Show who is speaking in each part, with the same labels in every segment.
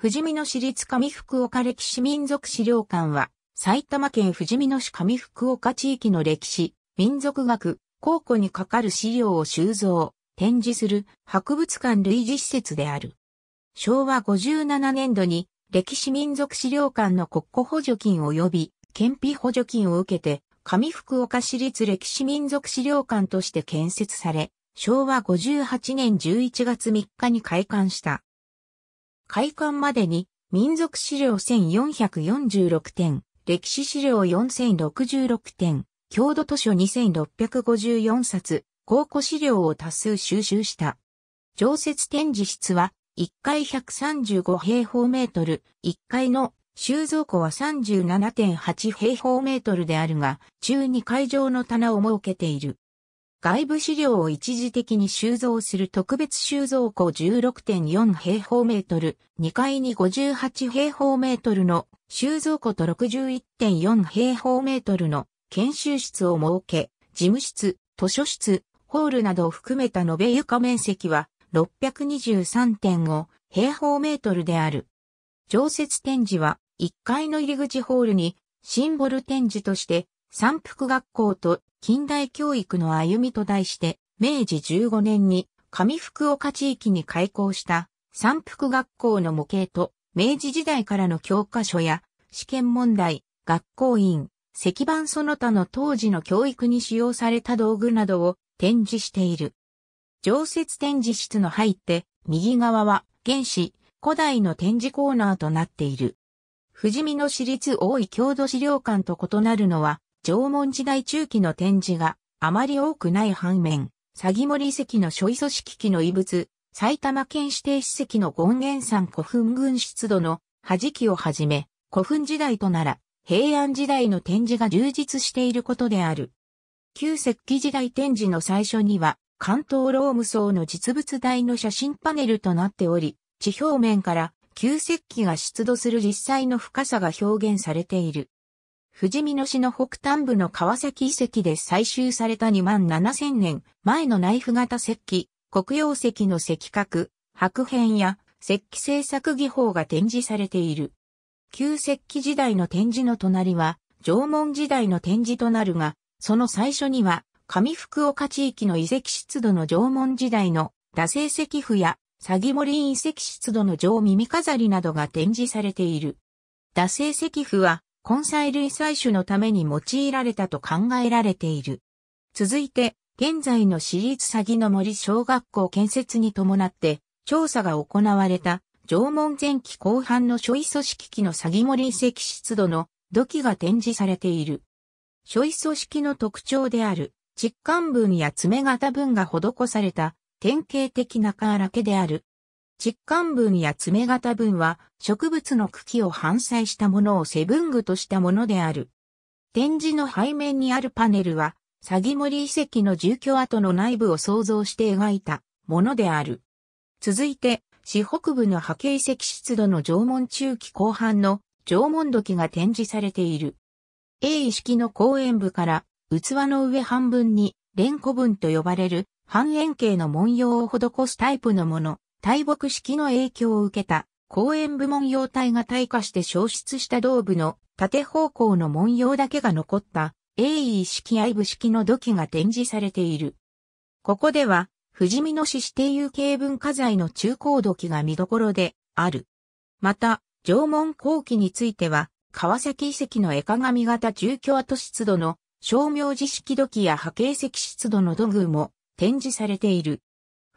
Speaker 1: 富士見野市立上福岡歴史民族資料館は、埼玉県富士見野市上福岡地域の歴史、民族学、考古に係る資料を収蔵、展示する博物館類似施設である。昭和57年度に歴史民族資料館の国庫補助金及び県費補助金を受けて、上福岡市立歴史民族資料館として建設され、昭和58年11月3日に開館した。開館までに民族資料1446点、歴史資料4066点、郷土図書2654冊、考古資料を多数収集した。常設展示室は1階135平方メートル、1階の収蔵庫は37.8平方メートルであるが、中2会場の棚を設けている。外部資料を一時的に収蔵する特別収蔵庫16.4平方メートル、2階に58平方メートルの収蔵庫と61.4平方メートルの研修室を設け、事務室、図書室、ホールなどを含めた延べ床面積は623.5平方メートルである。常設展示は1階の入り口ホールにシンボル展示として三福学校と近代教育の歩みと題して、明治15年に上福岡地域に開校した三福学校の模型と明治時代からの教科書や試験問題、学校院、石板その他の当時の教育に使用された道具などを展示している。常設展示室の入って右側は原始、古代の展示コーナーとなっている。富士見の私立大井郷土資料館と異なるのは、縄文時代中期の展示があまり多くない反面、詐欺森遺跡の諸位組織機の遺物、埼玉県指定史跡の権現山古墳群出土の弾きをはじめ、古墳時代となら、平安時代の展示が充実していることである。旧石器時代展示の最初には、関東ローム層の実物大の写真パネルとなっており、地表面から旧石器が出土する実際の深さが表現されている。富士見野市の北端部の川崎遺跡で採集された2万7000年前のナイフ型石器、黒曜石の石格、白片や石器製作技法が展示されている。旧石器時代の展示の隣は、縄文時代の展示となるが、その最初には、上福岡地域の遺跡湿度の縄文時代の打製石符や、詐欺森遺跡湿度の上耳飾りなどが展示されている。打製石符は、根菜類採取のために用いられたと考えられている。続いて、現在の私立詐欺の森小学校建設に伴って、調査が行われた、縄文前期後半の諸位組織機の詐欺森遺跡湿度の土器が展示されている。諸位組織の特徴である、窒管分や爪型分が施された、典型的なカーラケである、実感分や爪型分は植物の茎を反採したものをセブングとしたものである。展示の背面にあるパネルは、詐欺森遺跡の住居跡の内部を想像して描いたものである。続いて、市北部の波形遺跡湿度の縄文中期後半の縄文土器が展示されている。A 意識の公園部から器の上半分に連古文と呼ばれる半円形の文様を施すタイプのもの大木式の影響を受けた公園部門用体が退化して消失した胴部の縦方向の文様だけが残った鋭意式愛部式の土器が展示されている。ここでは、富士見野市指定有形文化財の中高土器が見どころである。また、縄文後期については、川崎遺跡の絵鏡型住居跡湿度の商名寺式土器や波形石湿度の土偶も展示されている。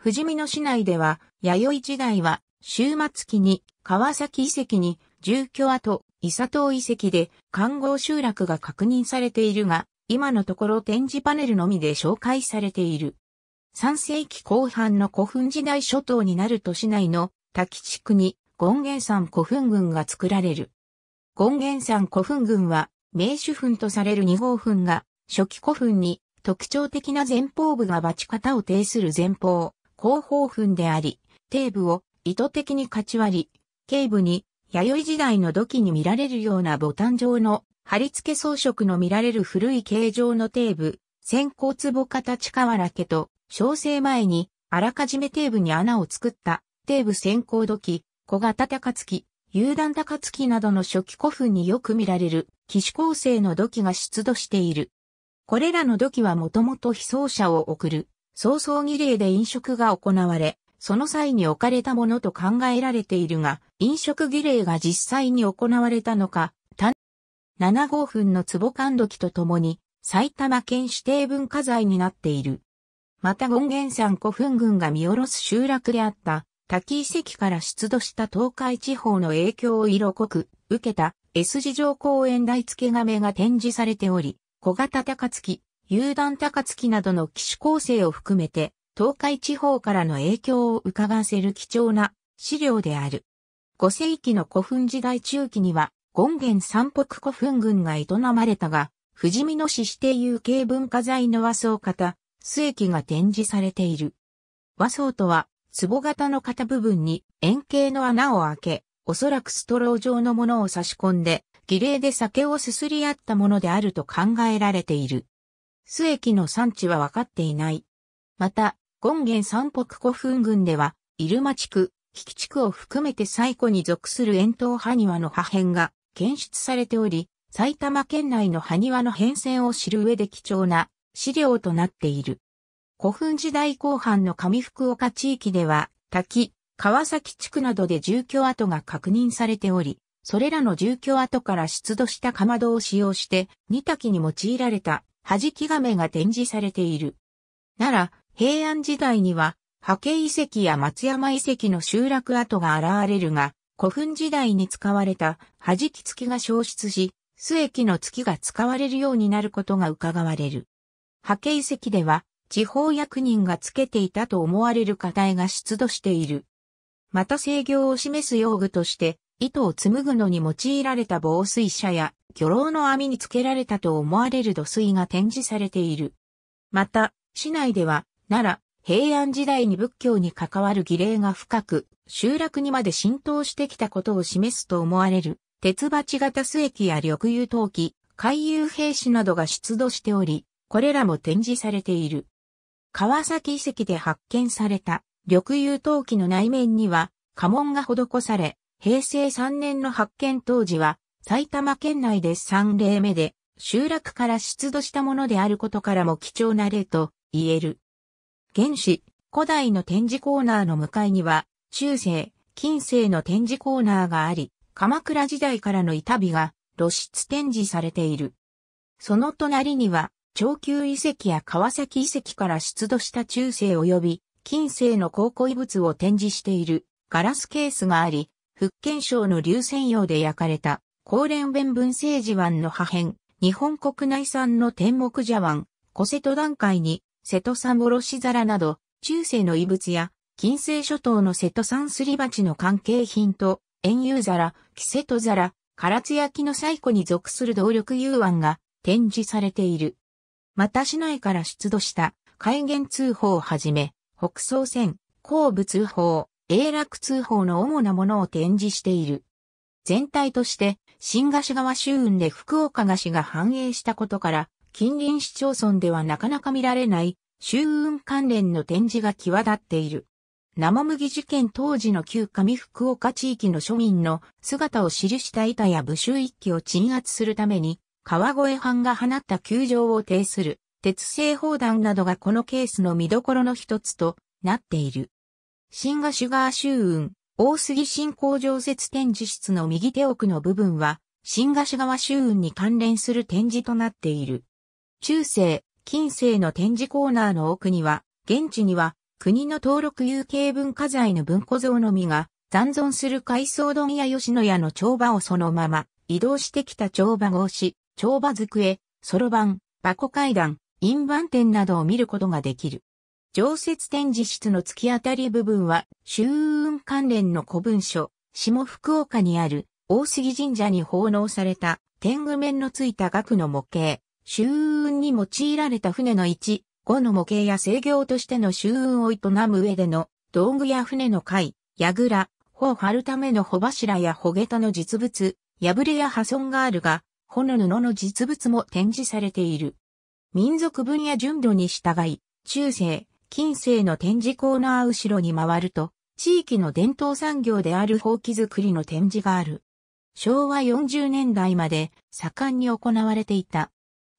Speaker 1: 富士見野市内では、弥生時代は、終末期に、川崎遺跡に、住居跡、伊佐藤遺跡で、観合集落が確認されているが、今のところ展示パネルのみで紹介されている。3世紀後半の古墳時代初頭になると市内の滝地区に権現山古墳群が作られる。権現山古墳群は名手墳とされる二号墳が初期古墳に特徴的な前方部がバチ型を呈する前方、広報墳であり、底部を意図的にかち割り、頸部に弥生時代の土器に見られるようなボタン状の貼り付け装飾の見られる古い形状の底部、先行壺形原家と、小生前にあらかじめ底部に穴を作った底部先行土器、小型高月、有段高月などの初期古墳によく見られる騎士構成の土器が出土している。これらの土器はもともと被装者を送る葬送儀礼で飲食が行われ、その際に置かれたものと考えられているが、飲食儀礼が実際に行われたのか、単7号分の壺勘時器とともに、埼玉県指定文化財になっている。また権現山古墳群が見下ろす集落であった、滝遺跡から出土した東海地方の影響を色濃く受けた S 字城公園台付け亀が展示されており、小型高槻、遊弾高月などの機種構成を含めて、東海地方からの影響を伺わせる貴重な資料である。5世紀の古墳時代中期には、権現三北古墳群が営まれたが、富士見の市指定有形文化財の和装型、末期が展示されている。和装とは、壺型の型部分に円形の穴を開け、おそらくストロー状のものを差し込んで、儀礼で酒をすすり合ったものであると考えられている。須駅の産地は分かっていない。また、権現三北古墳群では、入間地区、引地区を含めて最古に属する円筒埴輪の破片が検出されており、埼玉県内の埴輪の変遷を知る上で貴重な資料となっている。古墳時代後半の上福岡地域では、滝、川崎地区などで住居跡が確認されており、それらの住居跡から出土したかまどを使用して、二滝に用いられた弾き亀が展示されている。奈良、平安時代には、波形遺跡や松山遺跡の集落跡が現れるが、古墳時代に使われた弾き月が消失し、末期の月が使われるようになることが伺われる。波形遺跡では、地方役人がつけていたと思われる課題が出土している。また制御を示す用具として、糸を紡ぐのに用いられた防水車や、魚老の網につけられたと思われる土水が展示されている。また、市内では、奈良、平安時代に仏教に関わる儀礼が深く、集落にまで浸透してきたことを示すと思われる、鉄鉢型須液や緑油陶器、海遊兵士などが出土しており、これらも展示されている。川崎遺跡で発見された緑油陶器の内面には、家紋が施され、平成3年の発見当時は、埼玉県内で3例目で、集落から出土したものであることからも貴重な例と言える。原始、古代の展示コーナーの向かいには、中世、近世の展示コーナーがあり、鎌倉時代からの板みが露出展示されている。その隣には、長久遺跡や川崎遺跡から出土した中世及び近世の考古遺物を展示しているガラスケースがあり、福建省の流泉洋で焼かれた、高連弁文政治湾の破片、日本国内産の天目茶碗、小瀬戸段階に、瀬戸産殺し皿など、中世の遺物や、近世諸島の瀬戸産すり鉢の関係品と、円遊皿、木瀬戸皿、唐津焼の最古に属する動力遊湾が展示されている。また市内から出土した、海原通報をはじめ、北総線、後部通報、英楽通報の主なものを展示している。全体として、新子川周運で福岡菓子が繁栄したことから、近隣市町村ではなかなか見られない周運関連の展示が際立っている。生麦事件当時の旧上福岡地域の庶民の姿を記した板や武州一揆を鎮圧するために、川越藩が放った球場を呈する鉄製砲弾などがこのケースの見どころの一つとなっている。シンガシュガー州大杉新工常設展示室の右手奥の部分は、新賀市川州雲に関連する展示となっている。中世、近世の展示コーナーの奥には、現地には、国の登録有形文化財の文庫像のみが、残存する海藻丼や吉野家の帳場をそのまま、移動してきた帳場格子、帳場机、そろばん、箱階段、印番店などを見ることができる。常設展示室の突き当たり部分は、周運関連の古文書、下福岡にある大杉神社に奉納された天狗面のついた額の模型、周運に用いられた船の1、5の模型や制御としての周運を営む上での道具や船の貝、櫓、帆を張るための帆柱や帆桁の実物、破れや破損があるが、穂の布の実物も展示されている。民族分野純度に従い、中世、近世の展示コーナー後ろに回ると、地域の伝統産業であるほう作りの展示がある。昭和40年代まで盛んに行われていた。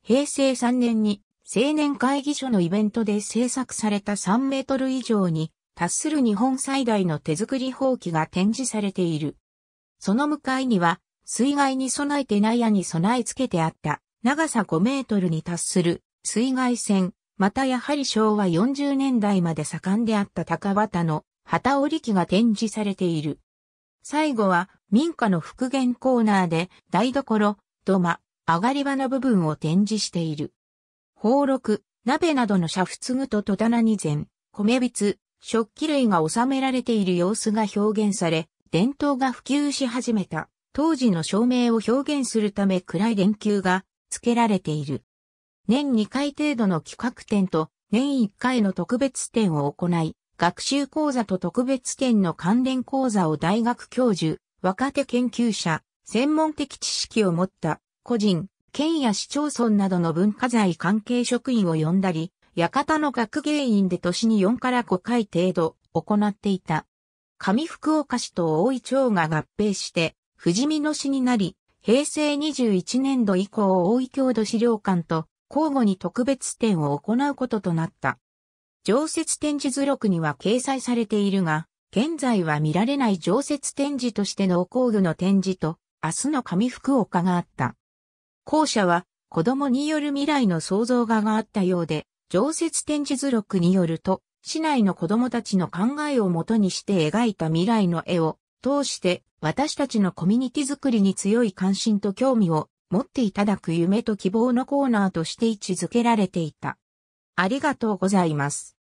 Speaker 1: 平成3年に青年会議所のイベントで制作された3メートル以上に達する日本最大の手作り放棄が展示されている。その向かいには水害に備えて納屋に備え付けてあった長さ5メートルに達する水害線またやはり昭和40年代まで盛んであった高畑の旗織機が展示されている。最後は民家の復元コーナーで台所、土間、上がり場の部分を展示している。宝禄、鍋などの煮仏具と戸棚に膳、米びつ、食器類が収められている様子が表現され、伝統が普及し始めた。当時の照明を表現するため暗い電球が付けられている。年2回程度の企画展と年1回の特別展を行い、学習講座と特別展の関連講座を大学教授、若手研究者、専門的知識を持った個人、県や市町村などの文化財関係職員を呼んだり、館の学芸員で年に4から5回程度行っていた。上福岡市と大井町が合併して、富士見野市になり、平成21年度以降大井郷土資料館と交互に特別展を行うこととなった。常設展示図録には掲載されているが、現在は見られない常設展示としての工具の展示と、明日の紙福岡があった。校舎は、子供による未来の創造画があったようで、常設展示図録によると、市内の子供たちの考えをもとにして描いた未来の絵を通して、私たちのコミュニティづくりに強い関心と興味を持っていただく夢と希望のコーナーとして位置づけられていた。ありがとうございます。